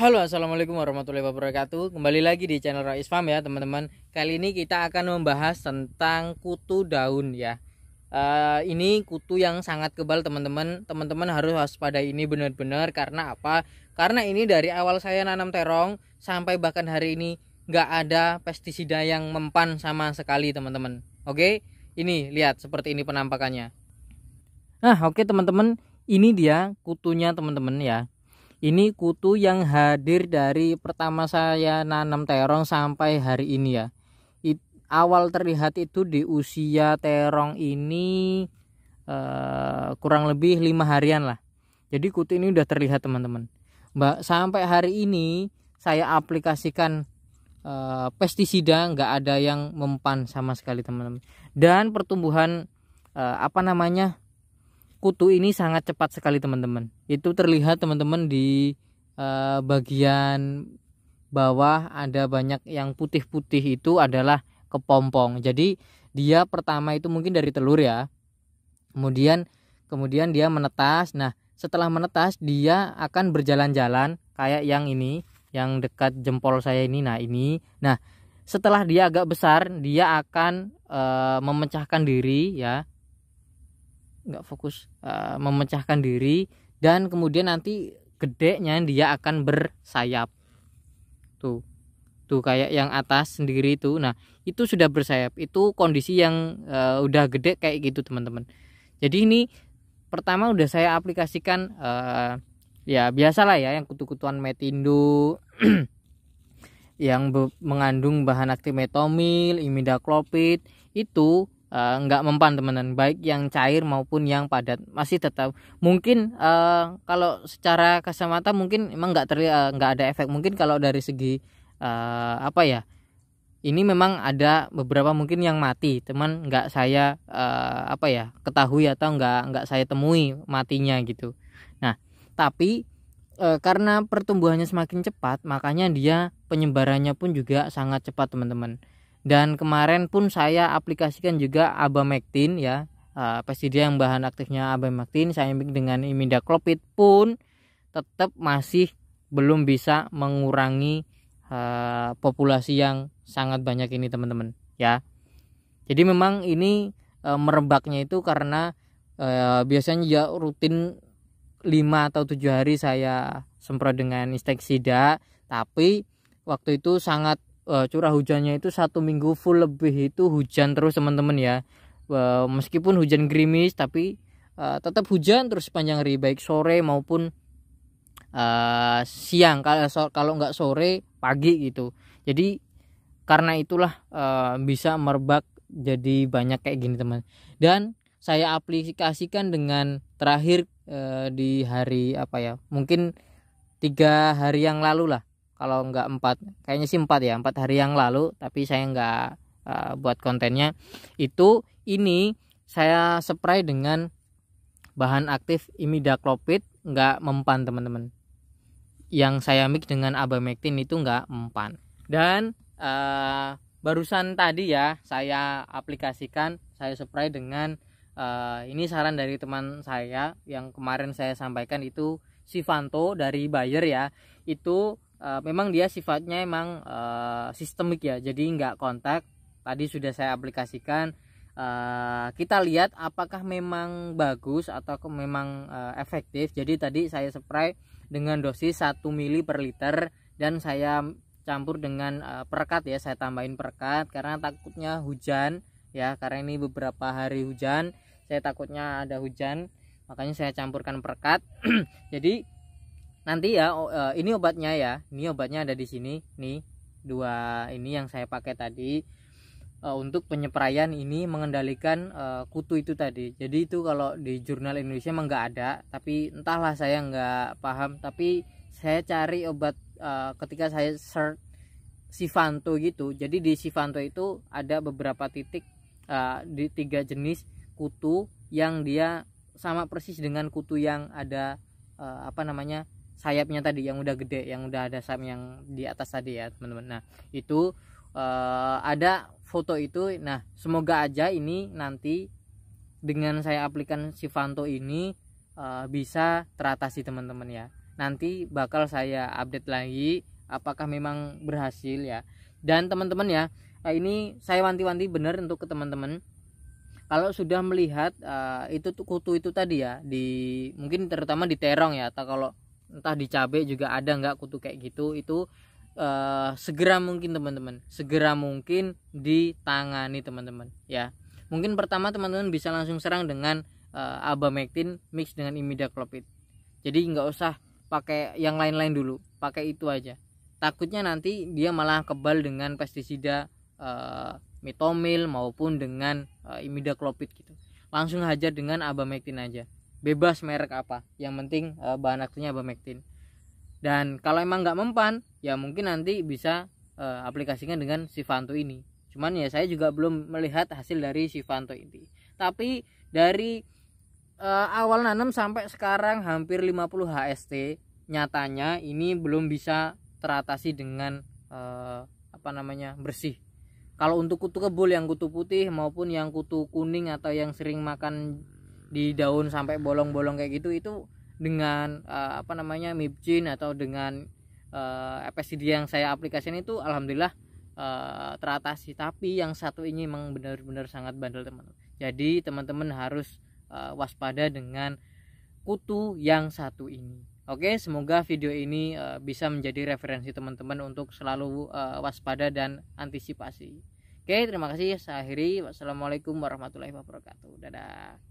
Halo assalamualaikum warahmatullahi wabarakatuh Kembali lagi di channel Rais Farm ya teman-teman Kali ini kita akan membahas tentang kutu daun ya uh, Ini kutu yang sangat kebal teman-teman Teman-teman harus waspada ini benar-benar Karena apa? Karena ini dari awal saya nanam terong Sampai bahkan hari ini nggak ada pestisida yang mempan sama sekali teman-teman Oke? Ini lihat seperti ini penampakannya Nah oke teman-teman Ini dia kutunya teman-teman ya ini kutu yang hadir dari pertama saya nanam terong sampai hari ini ya. It, awal terlihat itu di usia terong ini uh, kurang lebih lima harian lah. Jadi kutu ini udah terlihat teman-teman. Mbak sampai hari ini saya aplikasikan uh, pestisida nggak ada yang mempan sama sekali teman-teman. Dan pertumbuhan uh, apa namanya kutu ini sangat cepat sekali teman-teman itu terlihat teman-teman di eh, bagian bawah ada banyak yang putih-putih itu adalah kepompong jadi dia pertama itu mungkin dari telur ya kemudian kemudian dia menetas nah setelah menetas dia akan berjalan-jalan kayak yang ini yang dekat jempol saya ini nah ini nah setelah dia agak besar dia akan e, memecahkan diri ya nggak fokus uh, memecahkan diri dan kemudian nanti gedenya dia akan bersayap tuh tuh kayak yang atas sendiri itu nah itu sudah bersayap itu kondisi yang uh, udah gede kayak gitu teman-teman jadi ini pertama udah saya aplikasikan uh, ya biasalah ya yang kutu-kutuan metindo yang mengandung bahan aktif metomil, imidaklopid itu Uh, nggak mempan teman-teman baik yang cair maupun yang padat masih tetap mungkin uh, kalau secara kacamata mungkin emang nggak terlihat uh, eh, nggak ada efek mungkin kalau dari segi uh, apa ya ini memang ada beberapa mungkin yang mati teman nggak saya uh, apa ya ketahui atau nggak nggak saya temui matinya gitu nah tapi uh, karena pertumbuhannya semakin cepat makanya dia penyebarannya pun juga sangat cepat teman-teman dan kemarin pun saya aplikasikan juga abamectin ya uh, eh, pestisida yang bahan aktifnya abamectin saya ambil dengan imidacloprid pun tetap masih belum bisa mengurangi uh, populasi yang sangat banyak ini teman-teman ya jadi memang ini uh, merebaknya itu karena uh, biasanya ya rutin 5 atau 7 hari saya semprot dengan insektisida tapi waktu itu sangat uh, curah hujannya itu satu minggu full lebih itu hujan terus teman-teman ya uh, meskipun hujan gerimis tapi uh, tetap hujan terus sepanjang hari baik sore maupun uh, siang kalau kalau nggak sore pagi gitu jadi karena itulah uh, bisa merebak jadi banyak kayak gini teman dan saya aplikasikan dengan terakhir uh, di hari apa ya mungkin tiga hari yang lalu lah kalau nggak empat kayaknya sih empat ya empat hari yang lalu tapi saya nggak uh, buat kontennya itu ini saya spray dengan bahan aktif imidakloprid nggak mempan teman-teman yang saya mix dengan abamectin itu nggak mempan dan uh, barusan tadi ya saya aplikasikan saya spray dengan uh, ini saran dari teman saya yang kemarin saya sampaikan itu Sivanto dari Bayer ya itu Eh, memang dia sifatnya emang uh, sistemik ya jadi nggak kontak tadi sudah saya aplikasikan uh, kita lihat apakah memang bagus atau memang uh, efektif jadi tadi saya spray dengan dosis 1 mili per liter dan saya campur dengan uh, perekat ya saya tambahin perekat karena takutnya hujan ya karena ini beberapa hari hujan saya takutnya ada hujan makanya saya campurkan perekat jadi nanti ya e, ini obatnya ya ini obatnya ada di sini nih dua ini yang saya pakai tadi e, untuk penyeprayan ini mengendalikan e, kutu itu tadi jadi itu kalau di jurnal Indonesia emang nggak ada tapi entahlah saya nggak paham tapi saya cari obat ketika saya search Sivanto gitu jadi di Sivanto itu ada beberapa titik di tiga jenis kutu yang dia sama persis dengan kutu yang ada apa namanya sayapnya tadi yang udah gede yang udah ada sayap yang di atas tadi ya teman-teman nah itu uh, ada foto itu nah semoga aja ini nanti dengan saya aplikan si Fanto ini uh, bisa teratasi teman-teman ya nanti bakal saya update lagi apakah memang berhasil ya dan teman-teman ya eh, ini saya wanti-wanti benar untuk ke teman-teman kalau sudah melihat uh, itu kutu itu tadi ya di mungkin terutama di terong ya atau kalau entah di cabai juga ada nggak kutu kayak gitu itu uh, segera mungkin teman-teman segera mungkin ditangani teman-teman ya mungkin pertama teman-teman bisa langsung serang dengan uh, abamectin mix dengan imidacloprid jadi nggak usah pakai yang lain-lain dulu pakai itu aja takutnya nanti dia malah kebal dengan pestisida uh, mitomil maupun dengan uh, imidacloprid gitu langsung hajar dengan abamectin aja bebas merek apa yang penting uh, bahan aktifnya abamectin dan kalau emang nggak mempan ya mungkin nanti bisa uh, aplikasikan dengan Sifanto ini cuman ya saya juga belum melihat hasil dari Sifanto ini tapi dari uh, awal nanam sampai sekarang hampir 50 HST nyatanya ini belum bisa teratasi dengan uh, apa namanya bersih kalau untuk kutu kebul yang kutu putih maupun yang kutu kuning atau yang sering makan di daun sampai bolong-bolong kayak gitu itu dengan uh, apa namanya mibjin atau dengan uh, eh, pestisida yang saya aplikasikan itu alhamdulillah uh, teratasi tapi yang satu ini memang benar-benar sangat bandel teman-teman jadi teman-teman harus uh, waspada dengan kutu yang satu ini Oke, semoga video ini uh, bisa menjadi referensi teman-teman untuk selalu uh, waspada dan antisipasi. Oke, terima kasih. Saya akhiri. Wassalamualaikum warahmatullahi wabarakatuh. Dadah.